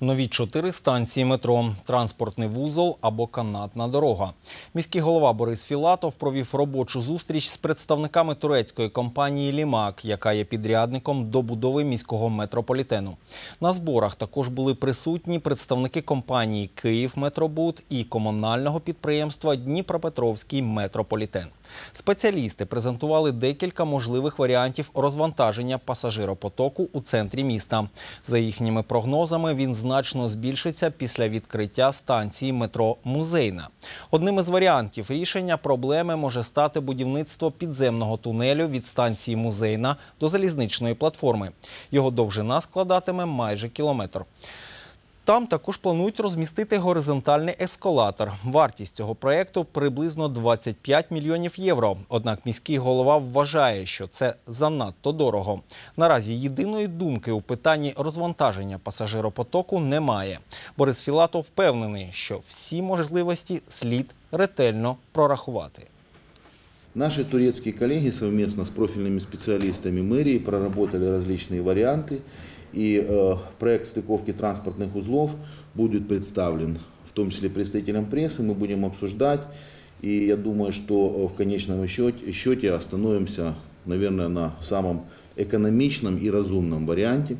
Нові чотири станції метро, транспортний вузол або канатна дорога. Міський голова Борис Філатов провів робочу зустріч з представниками турецької компанії Лімак, яка є підрядником добудови міського метрополітену. На зборах також були присутні представники компанії «Київметробуд» і комунального підприємства Дніпропетровський метрополітен. Спеціалісти презентували декілька можливих варіантів розвантаження пасажиропотоку у центрі міста. За їхніми прогнозами він значно значно збільшиться після відкриття станції метро Музейна. Одним із варіантів рішення проблеми може стати будівництво підземного тунелю від станції музейна до залізничної платформи. Його довжина складатиме майже кілометр. Там також планують розмістити горизонтальний ескалатор. Вартість цього проєкту приблизно 25 мільйонів євро. Однак міський голова вважає, що це занадто дорого. Наразі єдиної думки у питанні розвантаження пасажиропотоку немає. Борис Філатов впевнений, що всі можливості слід ретельно прорахувати. Наші турецькі колеги совместно з профільними спеціалістами мерії проработали различные варіанти. И э, проект стыковки транспортных узлов будет представлен, в том числе представителям прессы, мы будем обсуждать. И я думаю, что э, в конечном счете, счете остановимся, наверное, на самом экономичном и разумном варианте.